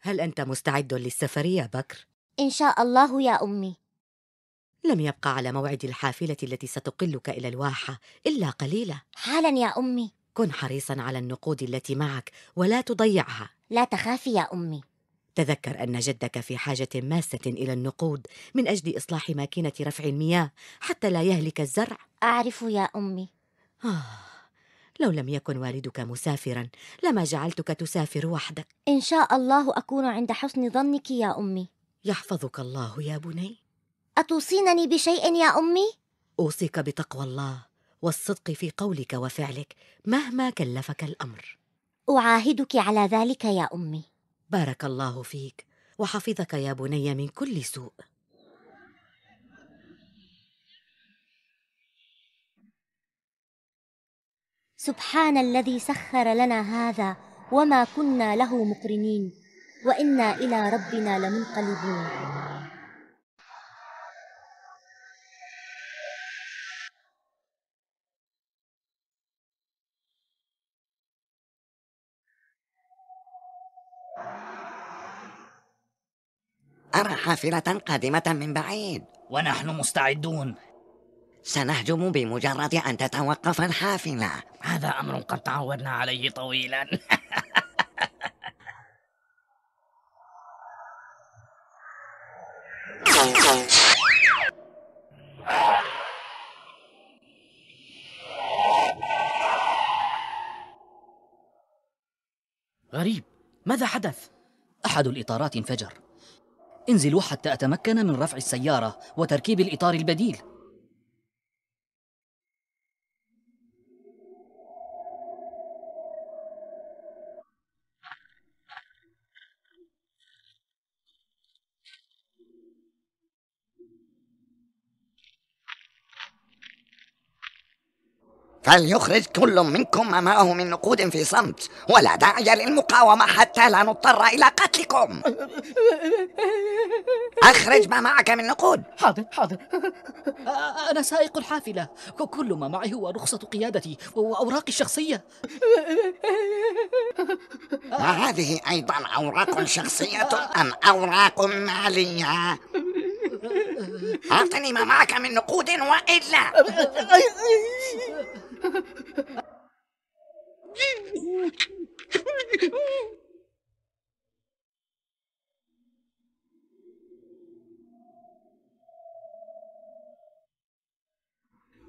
هل أنت مستعد للسفر يا بكر؟ إن شاء الله يا أمي لم يبقى على موعد الحافلة التي ستقلك إلى الواحة إلا قليلة حالا يا أمي كن حريصا على النقود التي معك ولا تضيعها لا تخافي يا أمي تذكر أن جدك في حاجة ماسة إلى النقود من أجل إصلاح ماكينة رفع المياه حتى لا يهلك الزرع أعرف يا أمي آه. لو لم يكن والدك مسافرا لما جعلتك تسافر وحدك إن شاء الله أكون عند حسن ظنك يا أمي يحفظك الله يا بني أتوصينني بشيء يا أمي؟ أوصيك بتقوى الله والصدق في قولك وفعلك مهما كلفك الأمر أعاهدك على ذلك يا أمي بارك الله فيك وحفظك يا بني من كل سوء سبحان الذي سخر لنا هذا وما كنا له مقرنين وإنا إلى ربنا لمنقلبون أرى حافلة قادمة من بعيد ونحن مستعدون سنهجم بمجرد أن تتوقف الحافلة هذا أمر قد تعودنا عليه طويلا غريب ماذا حدث؟ أحد الإطارات انفجر انزلوا حتى أتمكن من رفع السيارة وتركيب الإطار البديل فليخرج كل منكم ما معه من نقود في صمت ولا داعي للمقاومة حتى لا نضطر إلى قتلكم أخرج ما معك من نقود حاضر حاضر أنا سائق الحافلة كل ما معي هو رخصة قيادتي وأوراقي الشخصية هذه أيضا أوراق شخصية أم أوراق مالية أعطني ما معك من نقود وإلا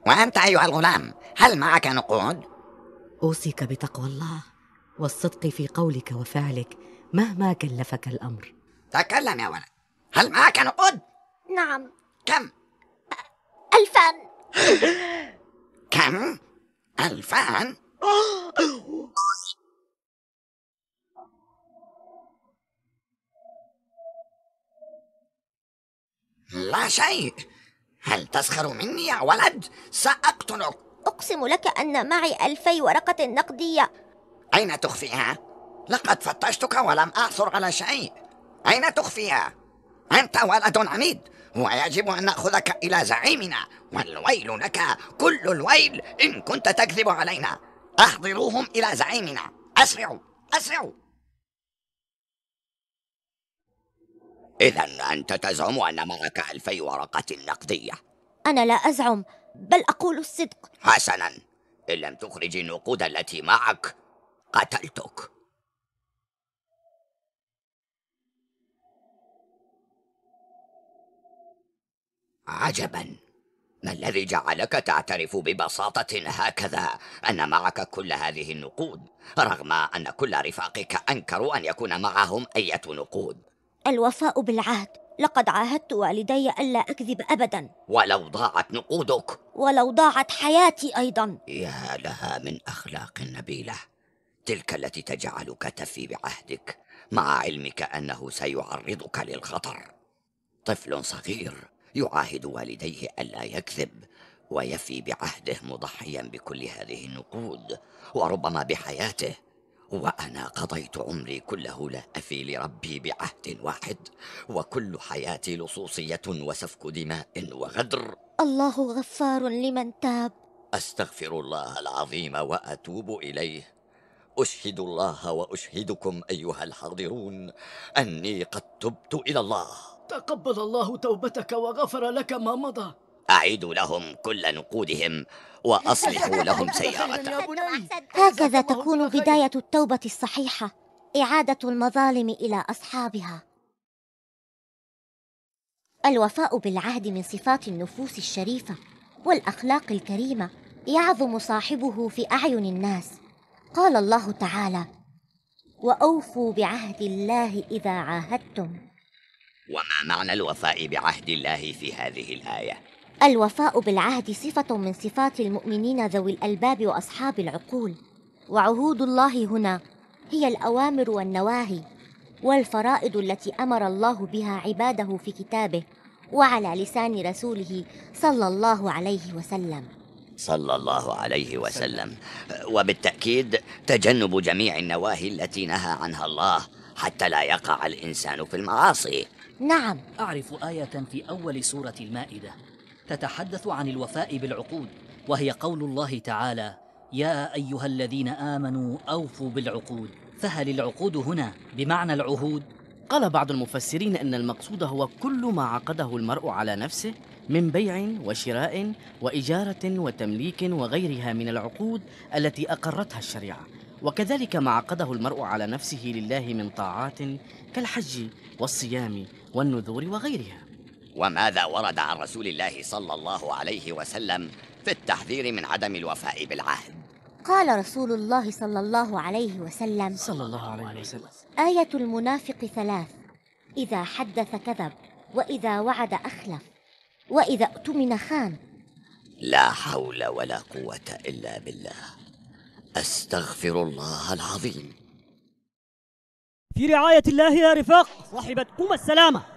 وأنت أيها الغلام هل معك نقود؟ أوصيك بتقوى الله والصدق في قولك وفعلك مهما كلفك الأمر تكلم يا ولد هل معك نقود؟ نعم كم؟ ألفان كم؟ الفان لا شيء هل تسخر مني يا ولد ساقتلك اقسم لك ان معي الفي ورقه نقديه اين تخفيها لقد فتشتك ولم اعثر على شيء اين تخفيها انت ولد عميد ويجب أن نأخذك إلى زعيمنا والويل لك كل الويل إن كنت تكذب علينا أحضروهم إلى زعيمنا أسرعوا أسرعوا إذا أنت تزعم أن معك ألفي ورقة نقدية أنا لا أزعم بل أقول الصدق حسنا إن لم تخرجي النقود التي معك قتلتك عجبا ما الذي جعلك تعترف ببساطة هكذا أن معك كل هذه النقود رغم أن كل رفاقك أنكروا أن يكون معهم أية نقود الوفاء بالعهد لقد عاهدت والدي ألا أكذب أبدا ولو ضاعت نقودك ولو ضاعت حياتي أيضا يا لها من أخلاق نبيلة تلك التي تجعلك تفي بعهدك مع علمك أنه سيعرضك للخطر طفل صغير يعاهد والديه ألا يكذب ويفي بعهده مضحيا بكل هذه النقود وربما بحياته وأنا قضيت عمري كله لا أفي لربي بعهد واحد وكل حياتي لصوصية وسفك دماء وغدر الله غفار لمن تاب أستغفر الله العظيم وأتوب إليه أشهد الله وأشهدكم أيها الحاضرون أني قد تبت إلى الله تقبل الله توبتك وغفر لك ما مضى أعيدوا لهم كل نقودهم وأصلحوا لهم سيارتهم هكذا تكون بداية التوبة الصحيحة إعادة المظالم إلى أصحابها الوفاء بالعهد من صفات النفوس الشريفة والأخلاق الكريمة يعظم صاحبه في أعين الناس قال الله تعالى وأوفوا بعهد الله إذا عاهدتم وما معنى الوفاء بعهد الله في هذه الآية؟ الوفاء بالعهد صفة من صفات المؤمنين ذوي الألباب وأصحاب العقول وعهود الله هنا هي الأوامر والنواهي والفرائض التي أمر الله بها عباده في كتابه وعلى لسان رسوله صلى الله عليه وسلم صلى الله عليه وسلم وبالتأكيد تجنب جميع النواهي التي نهى عنها الله حتى لا يقع الإنسان في المعاصي نعم أعرف آية في أول سورة المائدة تتحدث عن الوفاء بالعقود وهي قول الله تعالى يا أيها الذين آمنوا أوفوا بالعقود فهل العقود هنا بمعنى العهود؟ قال بعض المفسرين أن المقصود هو كل ما عقده المرء على نفسه من بيع وشراء وإجارة وتمليك وغيرها من العقود التي أقرتها الشريعة وكذلك ما عقده المرء على نفسه لله من طاعات كالحج والصيام والنذور وغيرها وماذا ورد عن رسول الله صلى الله عليه وسلم في التحذير من عدم الوفاء بالعهد قال رسول الله صلى الله عليه وسلم صلى الله عليه وسلم آية المنافق ثلاث إذا حدث كذب وإذا وعد أخلف وإذا اؤتمن خان لا حول ولا قوة إلا بالله أستغفر الله العظيم في رعاية الله يا رفاق صاحبتكما السلامة